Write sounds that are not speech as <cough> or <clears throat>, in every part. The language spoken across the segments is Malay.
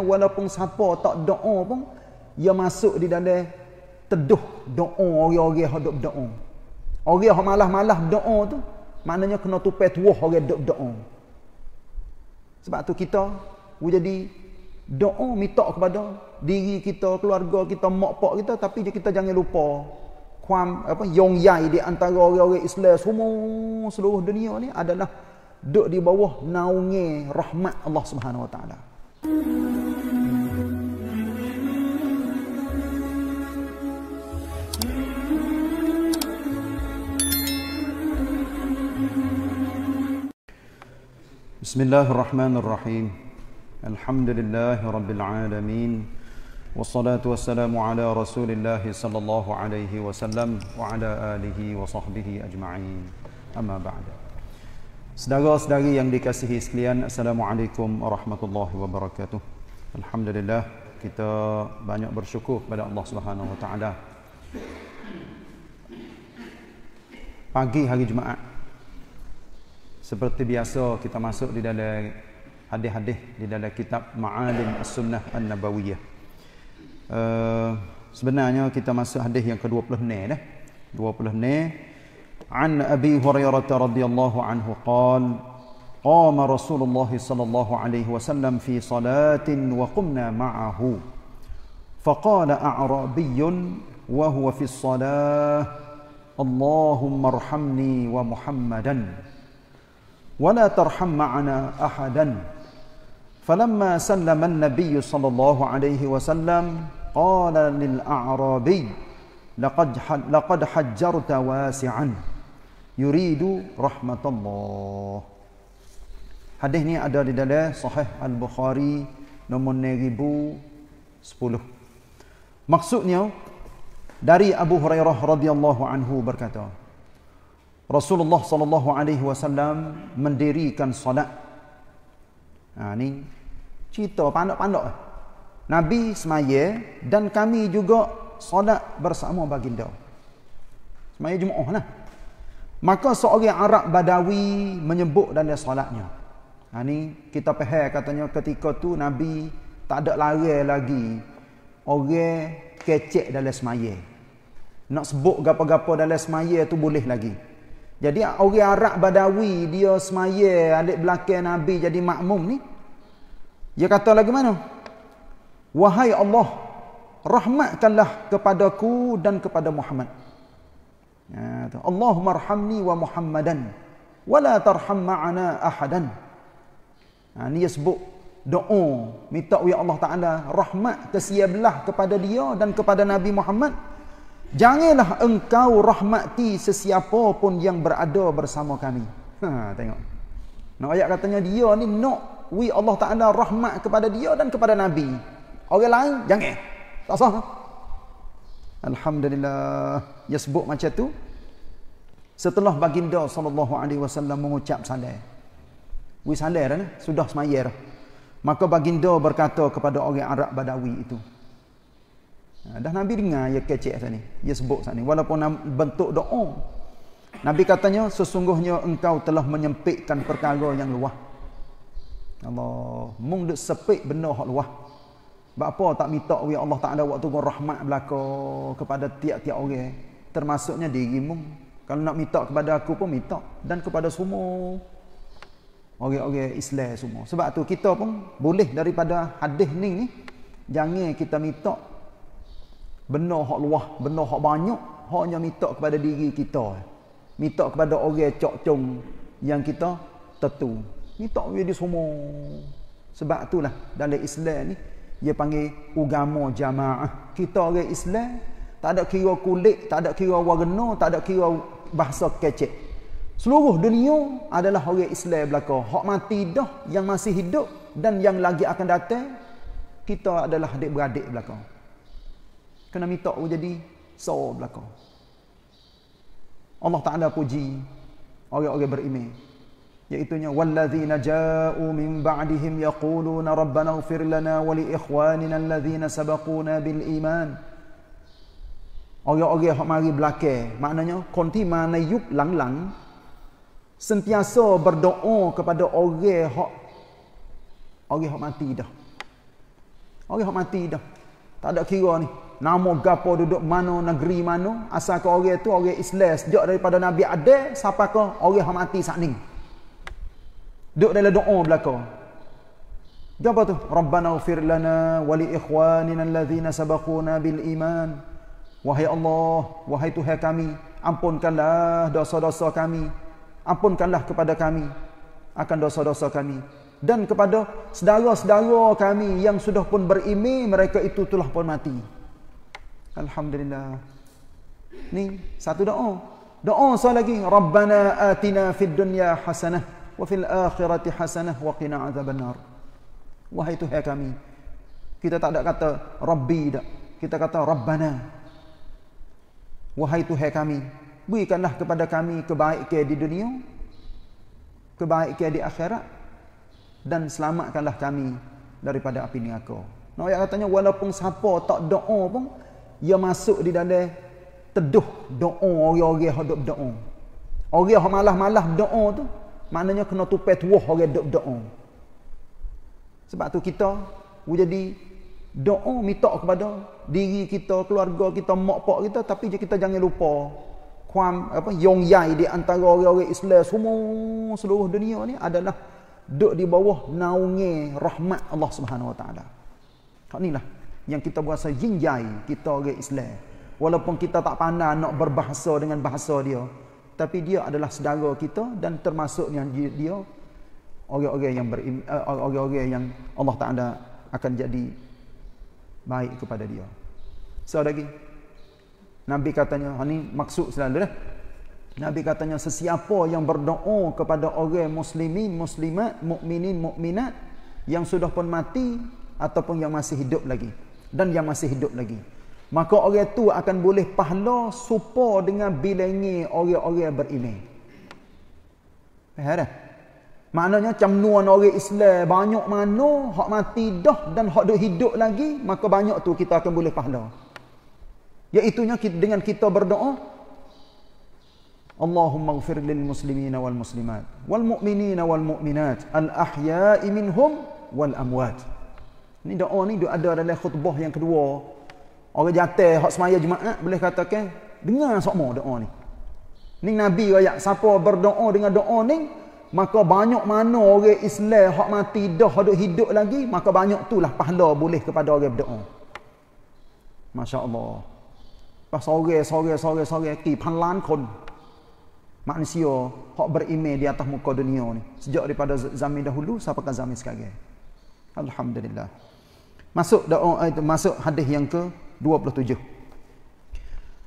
Walaupun siapa tak doa pun, ia masuk di dalam teduh doa orang-orang yang hidup doa. Orang yang malah-malah doa tu, maknanya kena tupai tuah orang hidup doa. Sebab tu kita, jadi doa minta kepada diri kita, keluarga kita, mak pak kita, tapi kita jangan lupa kuam apa yong yai di antara orang-orang Islam semua seluruh dunia ni adalah duduk di bawah naungi rahmat Allah Subhanahu Wa Taala. Mm -hmm. بسم الله الرحمن الرحيم الحمد لله رب العالمين والصلاة والسلام على رسول الله صلى الله عليه وسلم وعلى آله وصحبه أجمعين أما بعد Sedara sedari yang dikasihi sekalian Assalamualaikum warahmatullahi wabarakatuh Alhamdulillah kita banyak bersyukur kepada Allah Subhanahu wa taala Pagi hari Jumaat seperti biasa kita masuk di dalam hadis-hadis di dalam kitab Ma'alim As-Sunnah An-Nabawiyah. Uh, sebenarnya kita masuk hadis yang ke-26 dah. ni. An Abi Hurairah radhiyallahu anhu qaal قام رسول الله صلى الله عليه وسلم في صلاة وقمنا معه فقال أعرابي وهو في الصلاة اللهم ارحمني ومحمدًا ولا ترحم معنا احدا فلما سلم النبي صلى الله عليه وسلم قال للاعرابي لقد لقد حجرت واسعا يريد رحمه الله حديث ini ada di dalam sahih al-bukhari nomor 1010 maksudnya dari abu hurairah radhiyallahu anhu berkata Rasulullah sallallahu alaihi wasallam mendirikan solat. Ha ni cerita pandok-pandok. Nabi semaya dan kami juga solat bersama baginda. Semaya Jumaah lah. Maka seorang Arab Badawi menyebut dalam solatnya. Ha ni kita faham katanya ketika tu Nabi tak ada lari lagi orang kecek dalam semaya. Nak sebut gapo-gapo dalam semaya tu boleh lagi. Jadi orang Arab Badawi dia semaya adik belakang Nabi jadi makmum ni. Dia kata lagi mana? Wahai Allah, rahmatkanlah kepadaku dan kepada Muhammad. Ya, tu. Allahumma wa Muhammadan wa la tarham ma'ana ahadan. Ha, ni sebut doa minta oleh Allah Ta'ala rahmat kesiablah kepada dia dan kepada Nabi Muhammad Janganlah engkau rahmati sesiapa pun yang berada bersama kami. Ha, tengok. Nak ayat katanya dia ni nak we Allah Ta'ala rahmat kepada dia dan kepada Nabi. Orang lain, jangan. Tak sah. Alhamdulillah. Dia sebut macam tu. Setelah baginda SAW mengucap salam. We salam dah Sudah semayar Maka baginda berkata kepada orang Arab Badawi itu. Ha, dah Nabi dengar ya kecik sana ni. Ya sebut sana Walaupun bentuk doa. Nabi katanya, sesungguhnya engkau telah menyempitkan perkara yang luah. Allah. Mung dek sepik benda yang luah. Bapa tak minta ya Allah Ta'ala waktu pun rahmat berlaku kepada tiap-tiap orang. Termasuknya dirimu. Kalau nak minta kepada aku pun minta. Dan kepada semua orang-orang Islam semua. Sebab tu kita pun boleh daripada hadis ni ni. Jangan kita minta Benda hak luah, benda hak banyak, hanya minta kepada diri kita. Minta kepada orang cok cong yang kita tentu. Minta kepada di semua. Sebab itulah dalam Islam ni, dia panggil ugamo jamaah. Kita orang Islam, tak ada kira kulit, tak ada kira warna, tak ada kira bahasa kecek. Seluruh dunia adalah orang Islam belaka. Hak mati dah, yang masih hidup dan yang lagi akan datang, kita adalah adik-beradik belakang kena minta aku jadi sawa belakang Allah Ta'ala puji orang-orang beriman iaitunya wallazina ja'u min ba'dihim yaquluna rabbana ighfir lana wa li ikhwanina allazina sabaquna bil iman orang-orang yang mari belakang maknanya konti mana yuk lang-lang sentiasa berdoa kepada orang hok orang hok mati dah orang hok mati dah tak ada kira ni Nama gapo duduk mana, negeri mana. Asalkan orang tu orang Islam. Sejak daripada Nabi ada, siapa kau orang yang mati saat ini. Duduk dalam doa belakang. Apa tu? Rabbana ufir lana wali ikhwanina alladhina sabakuna bil iman. Wahai Allah, wahai Tuhan kami, ampunkanlah dosa-dosa kami. Ampunkanlah kepada kami akan dosa-dosa kami. Dan kepada sedara-sedara kami yang sudah pun berimi, mereka itu telah pun mati. Alhamdulillah. Ni satu doa. Doa satu lagi, Rabbana atina fid dunya hasanah wa fil akhirati hasanah wa qina azabannar. Wahai Tuhan kami. Kita tak ada kata Rabbi dah. Kita kata Rabbana. Wahai Tuhan kami, berikanlah kepada kami kebaikan di dunia, kebaikan di akhirat dan selamatkanlah kami daripada api neraka. Nak no, ayat katanya walaupun siapa tak doa pun ia masuk di dalam teduh doa orang-orang yang hendak berdoa. Orang yang malah malas berdoa tu, maknanya kena tupai tuah orang hendak berdoa. Sebab tu kita menjadi doa minta kepada diri kita, keluarga kita, mak pak kita tapi kita jangan lupa kuam apa yang yai di antara orang-orang Islam semua seluruh dunia ni adalah duduk di bawah naungan rahmat Allah Subhanahu Wa Taala. Kau inilah yang kita berasa jinjai kita orang Islam. Walaupun kita tak pandai nak berbahasa dengan bahasa dia, tapi dia adalah saudara kita dan termasuk yang dia orang-orang yang berim, uh, orang-orang yang Allah Taala akan jadi baik kepada dia. So lagi Nabi katanya, ini ha, maksud selalu dah. Nabi katanya sesiapa yang berdoa kepada orang muslimin, muslimat, mukminin, mukminat yang sudah pun mati ataupun yang masih hidup lagi dan yang masih hidup lagi. Maka orang tu akan boleh pahala supa dengan bilangi orang-orang beriman. Faham tak? Maknanya macam nuan orang Islam banyak mana hak mati dah dan hak duk hidup lagi maka banyak tu kita akan boleh pahala. Iaitunya dengan kita berdoa Allahumma ighfir lil muslimina wal muslimat wal mu'minina wal mu'minat al ahya'i minhum wal amwat. Ini doa ni dia ada dalam khutbah yang kedua. Orang jatuh, hak semaya jemaat boleh katakan, dengar sama doa ni. Ini Nabi kaya, siapa berdoa dengan doa ni, maka banyak mana orang Islam hak mati dah hidup, hidup lagi, maka banyak tulah pahala boleh kepada orang berdoa. Masya Allah. Pas sore, sore, sore, sore, ki panlan kon. Manusia hak berimeh di atas muka dunia ni. Sejak daripada zaman dahulu, sampai ke zaman sekarang. Alhamdulillah. Masuk doa oh, eh, masuk hadis yang ke-27.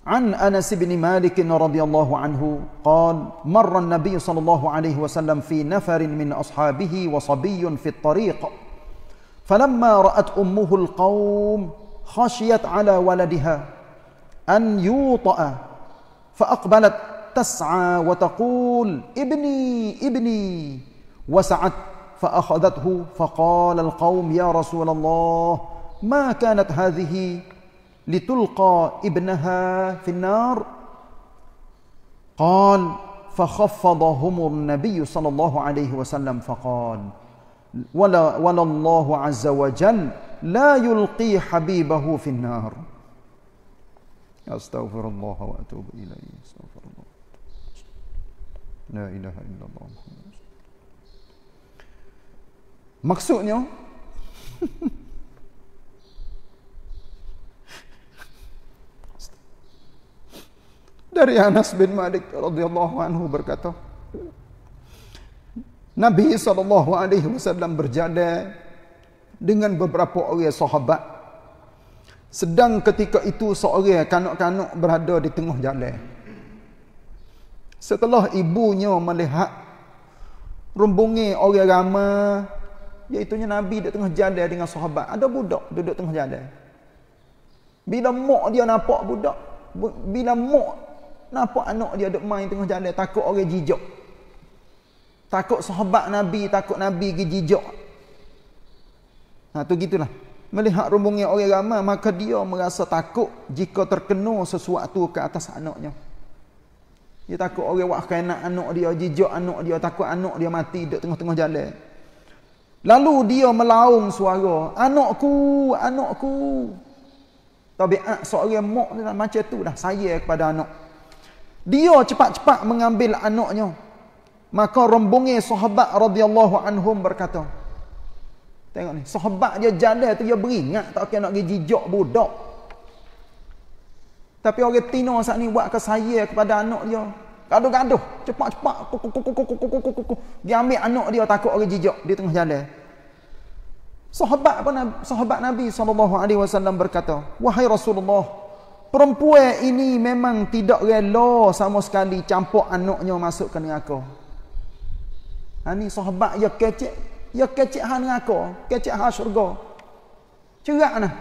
عن أنس بن مالك رضي الله عنه قال مر النبي صلى الله عليه وسلم في نفر من أصحابه وصبي في الطريق فلما رأت أمه القوم خشيت على ولدها أن يوطأ فأقبلت تسعى وتقول ابني ابني وسعت فأخذته فقال القوم يا رسول الله ما كانت هذه لتلقى ابنها في النار قال فخفضهم النبي صلى الله عليه وسلم فقال ولا, ولا الله عز وجل لا يلقي حبيبه في النار أستغفر الله وأتوب إليه أستغفر الله لا إله إلا الله محمد Maksudnya Dari Anas bin Malik radhiyallahu anhu berkata Nabi sallallahu alaihi wasallam berjada dengan beberapa orang sahabat sedang ketika itu seorang kanak-kanak berada di tengah jalan setelah ibunya melihat rombongan orang ramai Iaitunya Nabi duduk tengah jalan dengan sahabat. Ada budak duduk tengah jalan. Bila mak dia nampak budak, bila mak nampak anak dia duduk main tengah jalan, takut orang jijok Takut sahabat Nabi, takut Nabi pergi jijok Ha, tu gitulah. Melihat rumbungnya orang ramai, maka dia merasa takut jika terkena sesuatu ke atas anaknya. Dia takut orang wakkan anak dia, jijok anak dia, takut anak dia mati duduk tengah-tengah jalan. Lalu dia melaung suara, anakku, anakku. Tabiat ah, seorang mak ni dah macam tu dah saya kepada anak. Dia cepat-cepat mengambil anaknya. Maka rombongi sahabat radhiyallahu anhum berkata. Tengok ni, sahabat dia jalan tu dia beri ingat tak kena pergi jijak budak. Tapi orang tina saat ni buat kesaya kepada anak dia gaduh-gaduh cepat-cepat dia ambil anak dia takut orang jijak di tengah jalan sahabat apa sahabat nabi sallallahu alaihi wasallam berkata wahai rasulullah perempuan ini memang tidak rela sama sekali campur anaknya masuk ke neraka ha sahabat yang kecil yang kecil hang neraka kecil hang syurga cerak nah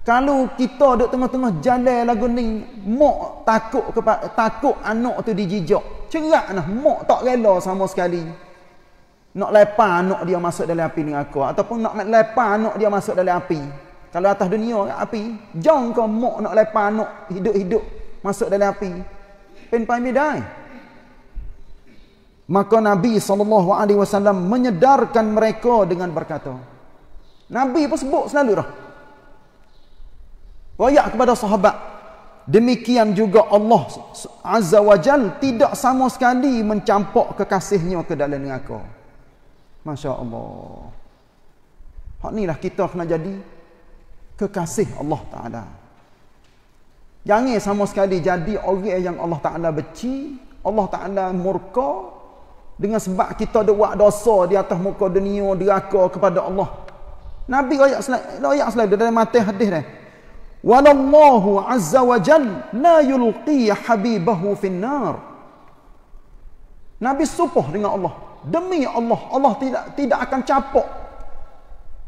kalau kita duduk tengah-tengah jalan lagu ni, mak takut kepada takut anak tu dijijak. Cerak nah, mak tak rela sama sekali. Nak lepa anak dia masuk dalam api ni aku ataupun nak lepa anak dia masuk dalam api. Kalau atas dunia kat api, jom kau mak nak lepa anak hidup-hidup masuk dalam api. Pen pai Maka Nabi saw menyedarkan mereka dengan berkata, Nabi pun sebut selalu dah. Royak kepada sahabat. Demikian juga Allah Azza wa Jal tidak sama sekali mencampak kekasihnya ke dalam neraka. Masya Allah. Hak inilah kita kena jadi kekasih Allah Ta'ala. Jangan sama sekali jadi orang yang Allah Ta'ala beci, Allah Ta'ala murka dengan sebab kita ada buat dosa di atas muka dunia, diraka kepada Allah. Nabi ayat selain, ayat selain, dalam mati hadis dia. Walallahu azza wa jal la yulqi habibahu finnar. Nabi sumpah dengan Allah. Demi Allah, Allah tidak tidak akan capok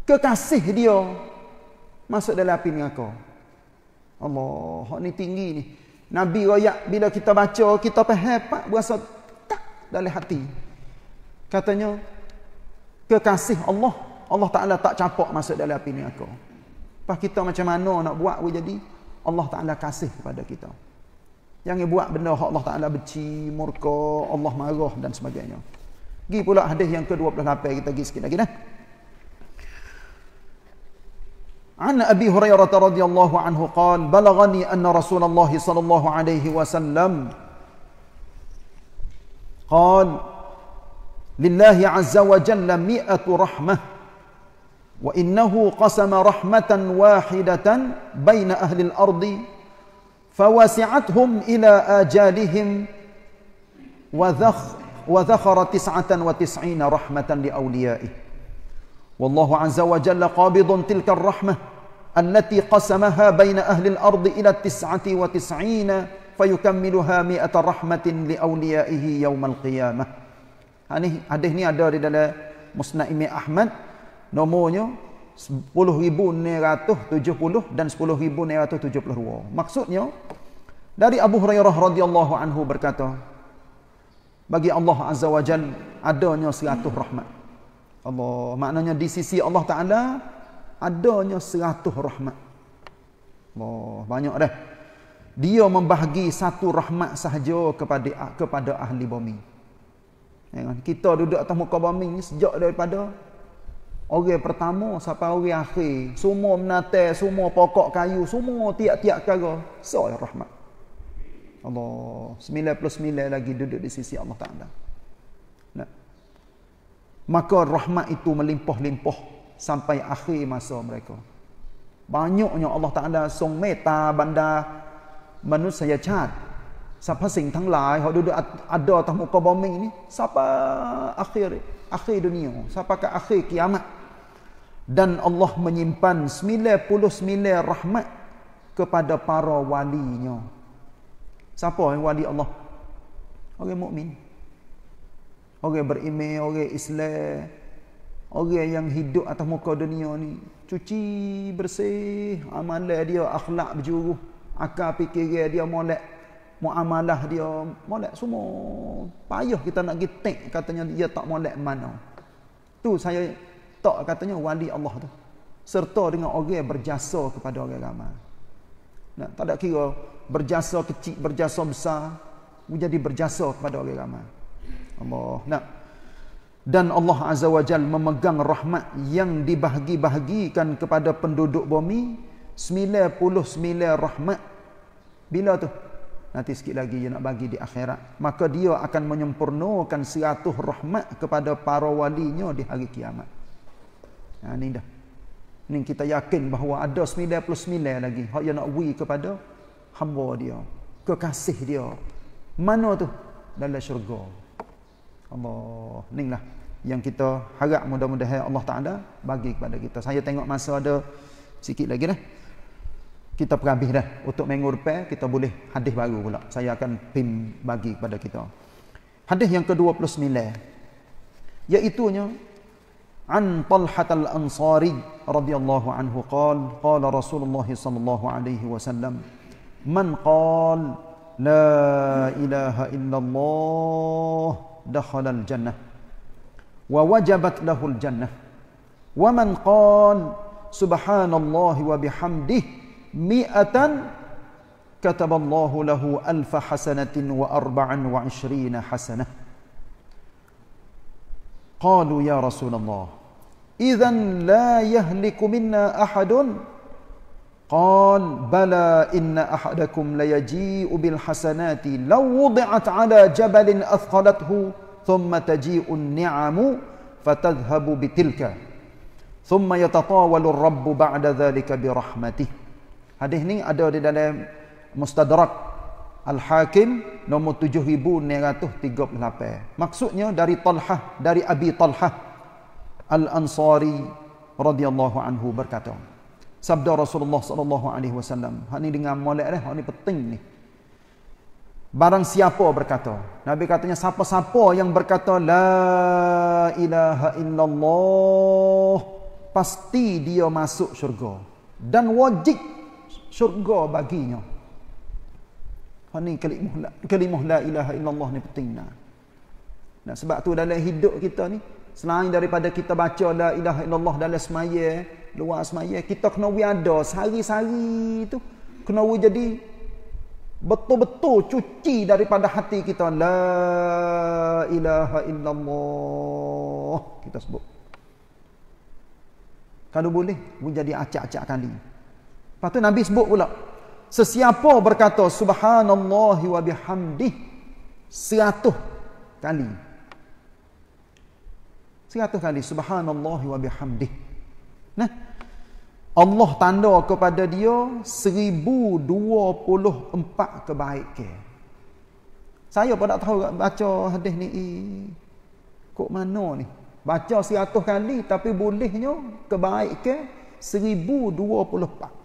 kekasih dia masuk dalam api neraka. Allah, ni tinggi ni. Nabi royak bila kita baca, kita pahepak berasa tak dalam hati. Katanya, kekasih Allah, Allah Ta'ala tak capok masuk dalam api neraka. Lepas kita macam mana nak buat boleh jadi? Allah Ta'ala kasih kepada kita. Jangan buat benda Allah Ta'ala benci, murka, Allah marah dan sebagainya. Gi pula hadis yang ke-28 kita pergi sikit lagi dah. عن أبي هريرة رضي الله عنه قال بلغني أن رسول الله صلى الله عليه وسلم قال لله عز وجل مئة وإنه قسم رحمة واحدة بين أهل الأرض فوسعتهم إلى آجالهم وذخ وذخر تسعة وتسعين رحمة لأوليائه والله عز وجل قابض تلك الرحمة التي قسمها بين أهل الأرض إلى التسعة وتسعين فيكملها مئة رحمة لأوليائه يوم القيامة هذه ini ada di dalam Musnad nomornya 10,970 dan 10,972. Maksudnya, dari Abu Hurairah radhiyallahu anhu berkata, bagi Allah Azza wa adanya seratuh rahmat. Allah, maknanya di sisi Allah Ta'ala, adanya seratuh rahmat. Oh banyak dah. Dia membahagi satu rahmat sahaja kepada kepada ahli bumi. Ya kan? Kita duduk atas muka bumi ni sejak daripada Orang pertama sampai orang akhir. Semua menata, semua pokok kayu, semua tiap-tiap kara. Soal rahmat. Allah. 99 lagi duduk di sisi Allah Ta'ala. Nah. Maka rahmat itu melimpah-limpah sampai akhir masa mereka. Banyaknya Allah Ta'ala sung meta bandar manusia cat. Siapa sing tang lai, yang duduk ada atas muka bumi ini. Sampai akhir, akhir dunia. Sampai ke akhir kiamat dan Allah menyimpan 99 rahmat kepada para walinya. Siapa yang wali Allah? Orang mukmin. Orang beriman, orang Islam. Orang yang hidup atas muka dunia ni cuci, bersih, amalan dia akhlak berjuruh, akal fikir dia molek, muamalah dia molek semua. Payah kita nak gitik katanya dia tak molek mana. Tu saya tak katanya wali Allah tu serta dengan orang berjasa kepada orang ramai nah, tak ada kira berjasa kecil berjasa besar menjadi berjasa kepada orang ramai Allah nak dan Allah Azza wa Jal memegang rahmat yang dibahagi-bahagikan kepada penduduk bumi 99 rahmat bila tu nanti sikit lagi dia nak bagi di akhirat maka dia akan menyempurnakan 100 rahmat kepada para walinya di hari kiamat Ha, ni dah. Ni kita yakin bahawa ada 99 lagi. Hak yang nak wui kepada hamba dia. Kekasih dia. Mana tu? Dalam syurga. Allah. Ni lah. Yang kita harap mudah-mudahan Allah Ta'ala bagi kepada kita. Saya tengok masa ada sikit lagi dah. Kita perhabis dah. Untuk mengurpe kita boleh hadis baru pula. Saya akan pin bagi kepada kita. Hadis yang ke-29. Iaitunya, عن طلحة الأنصاري رضي الله عنه قال قال رسول الله صلى الله عليه وسلم من قال لا إله إلا الله دخل الجنة ووجبت له الجنة ومن قال سبحان الله وبحمده مئة كتب الله له ألف حسنة وأربع وعشرين حسنة قالوا يا رسول الله إذا لا يهلك منا أحد قال بلى إن أحدكم ليجيء بالحسنات لو وضعت على جبل أثقلته ثم تجيء النعم فتذهب بتلك ثم يتطاول الرب بعد ذلك برحمته هذه هنا ada di dalam Al-Hakim nombor 7,938. Maksudnya dari Talhah, dari Abi Talhah Al-Ansari radhiyallahu anhu berkata. Sabda Rasulullah sallallahu alaihi wasallam. Hak ni dengan molek dah, hak ni penting ni. Barang siapa berkata, Nabi katanya siapa-siapa yang berkata la ilaha illallah pasti dia masuk syurga dan wajib syurga baginya. Ini kalimah, la, kalimah la ilaha illallah ni penting. Nah. nah. sebab tu dalam hidup kita ni, selain daripada kita baca la ilaha illallah dalam semaya, luar semaya, kita kena ada sehari hari tu, kena jadi betul-betul cuci daripada hati kita. La ilaha illallah. Kita sebut. Kalau boleh, jadi acak-acak kali. Lepas tu Nabi sebut pula. Sesiapa berkata subhanallah wa bihamdi seratus kali. Seratus kali subhanallah wa bihamdi. Nah. Allah tanda kepada dia 1024 kebaikan. Saya pun tak tahu baca hadis ni. Kok mana ni? Baca 100 kali tapi bolehnya kebaikan 1024.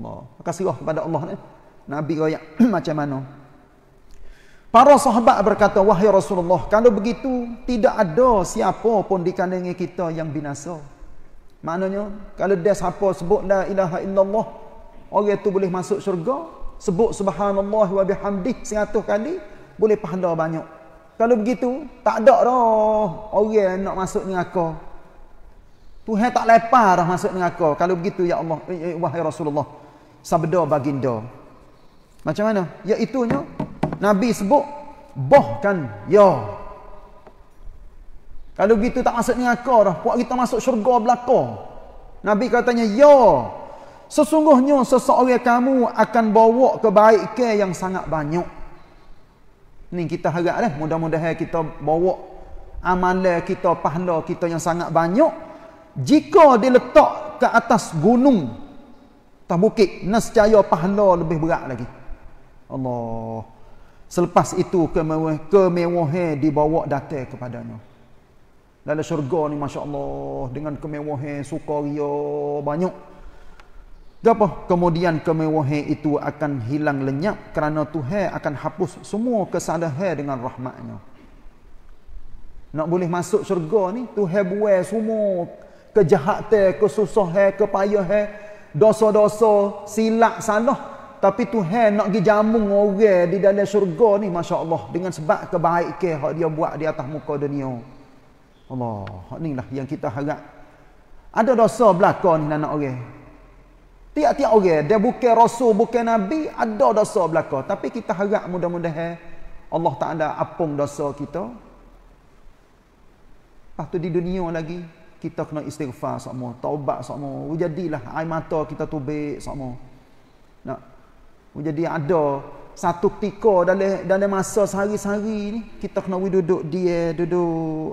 Maka serah kepada Allah ni. Nabi kaya <clears throat> macam mana? Para sahabat berkata, Wahai Rasulullah, kalau begitu tidak ada siapa pun di kandungan kita yang binasa. Maknanya, kalau dia siapa sebut la ilaha illallah, orang itu boleh masuk syurga, sebut subhanallah wa bihamdih seratus kali, boleh pahala banyak. Kalau begitu, tak ada dah orang nak masuk ni akar. Tuhan tak lepas dah masuk dengan kau. Kalau begitu, ya Allah, ya, ya wahai Rasulullah. Sabda baginda. Macam mana? Ya Iaitunya, Nabi sebut, bohkan ya. Kalau begitu tak masuk dengan kau dah. Buat kita masuk syurga belakang. Nabi katanya, ya. Sesungguhnya seseorang kamu akan bawa kebaikan yang sangat banyak. Ini kita harap dah. Mudah-mudahan kita bawa amalan kita, pahala kita yang sangat banyak jika diletak ke atas gunung atau bukit nescaya pahala lebih berat lagi Allah selepas itu kemewah kemewahan dibawa datang kepadanya dalam syurga ni Masya Allah dengan kemewahan sukaria banyak apa? kemudian kemewahan itu akan hilang lenyap kerana Tuhan akan hapus semua kesalahan dengan rahmatnya nak boleh masuk syurga ni Tuhan buai semua kejahatan, kesusahan, kepayahan, dosa-dosa, silap salah. Tapi Tuhan nak pergi jamu orang di dalam syurga ni Masya Allah. Dengan sebab kebaikan hak dia buat di atas muka dunia. Allah, inilah yang kita harap. Ada dosa belakang ni anak orang. Tiap-tiap orang, dia bukan Rasul, bukan Nabi, ada dosa belakang. Tapi kita harap mudah-mudahan Allah tak ada apung dosa kita. Lepas tu di dunia lagi, kita kena istighfar semua, taubat semua. Ujadilah air mata kita tubik semua. Nak. Ujadi ada satu ketika dalam dalam masa sehari-hari ni kita kena duduk dia duduk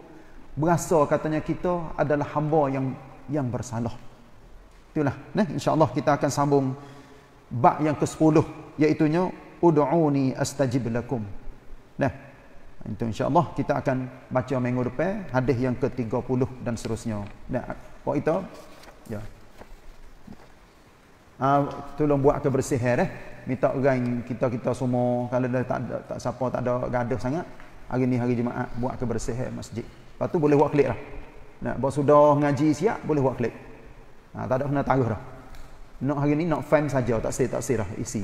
berasa katanya kita adalah hamba yang yang bersalah. Itulah. Nah, insya-Allah kita akan sambung bab yang ke-10 iaitu nya ud'uni astajib lakum. Nah, itu insya-Allah kita akan baca minggu depan hadis yang ke-30 dan seterusnya. Nah, apa itu? Ya. Ah tolong buat kebersihan bersih eh. Minta orang kita-kita semua kalau dah tak ada tak siapa tak ada gaduh sangat hari ni hari Jumaat buat kebersihan bersih masjid. Lepas tu boleh buat klik lah. Nak buat sudah ngaji siap boleh buat klik. Ha, tak ada kena taruh dah. Nak hari ni nak fan saja tak sel tak sel lah isi.